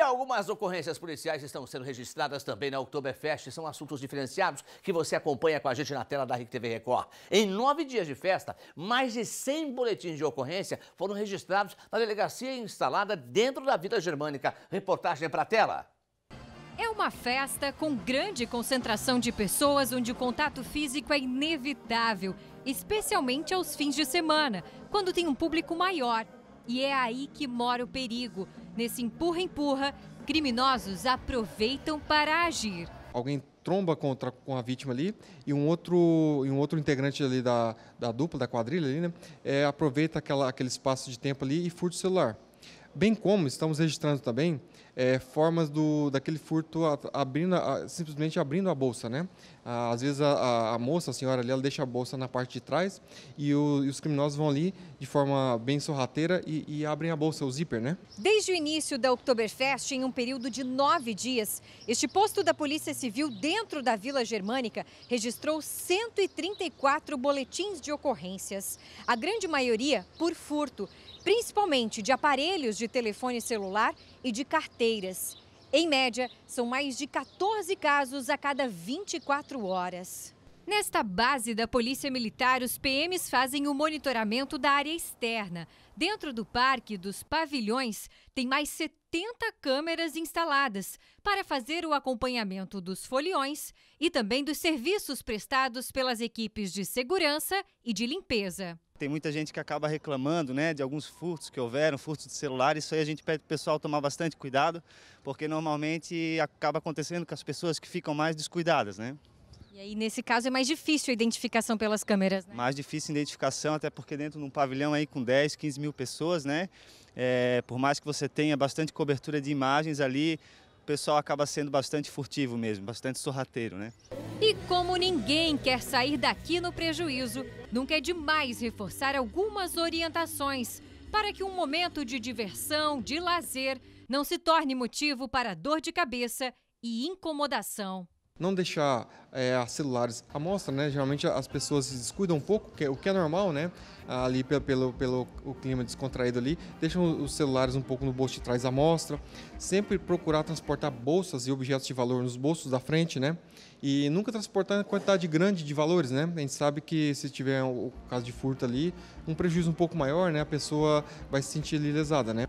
E algumas ocorrências policiais estão sendo registradas também na Oktoberfest. São assuntos diferenciados que você acompanha com a gente na tela da RIC TV Record. Em nove dias de festa, mais de 100 boletins de ocorrência foram registrados na delegacia instalada dentro da Vila Germânica. Reportagem para a tela. É uma festa com grande concentração de pessoas onde o contato físico é inevitável, especialmente aos fins de semana, quando tem um público maior. E é aí que mora o perigo. Nesse empurra-empurra, criminosos aproveitam para agir. Alguém tromba contra com a vítima ali e um outro e um outro integrante ali da, da dupla da quadrilha ali, né, é, aproveita aquela, aquele espaço de tempo ali e furta o celular bem como estamos registrando também é, formas do, daquele furto abrindo, simplesmente abrindo a bolsa, né? Às vezes a, a moça, a senhora ali, ela deixa a bolsa na parte de trás e, o, e os criminosos vão ali de forma bem sorrateira e, e abrem a bolsa, o zíper, né? Desde o início da Oktoberfest, em um período de nove dias, este posto da Polícia Civil dentro da Vila Germânica registrou 134 boletins de ocorrências, a grande maioria por furto, principalmente de aparelhos de telefone celular e de carteira em média, são mais de 14 casos a cada 24 horas. Nesta base da Polícia Militar, os PMs fazem o monitoramento da área externa. Dentro do parque dos pavilhões, tem mais 70 câmeras instaladas para fazer o acompanhamento dos foliões e também dos serviços prestados pelas equipes de segurança e de limpeza. Tem muita gente que acaba reclamando né, de alguns furtos que houveram, furtos de celular. Isso aí a gente pede para o pessoal tomar bastante cuidado, porque normalmente acaba acontecendo com as pessoas que ficam mais descuidadas. Né? E aí, nesse caso, é mais difícil a identificação pelas câmeras, né? Mais difícil a identificação, até porque dentro de um pavilhão aí com 10, 15 mil pessoas, né? É, por mais que você tenha bastante cobertura de imagens ali, pessoal acaba sendo bastante furtivo mesmo, bastante sorrateiro, né? E como ninguém quer sair daqui no prejuízo, nunca é demais reforçar algumas orientações para que um momento de diversão, de lazer, não se torne motivo para dor de cabeça e incomodação não deixar é, celulares à mostra, né? Geralmente as pessoas se descuidam um pouco, é o que é normal, né? Ali pelo, pelo, pelo o clima descontraído ali, deixam os celulares um pouco no bolso de trás à mostra. Sempre procurar transportar bolsas e objetos de valor nos bolsos da frente, né? E nunca transportar quantidade grande de valores, né? A gente sabe que se tiver o caso de furto ali, um prejuízo um pouco maior, né? A pessoa vai se sentir lesada, né?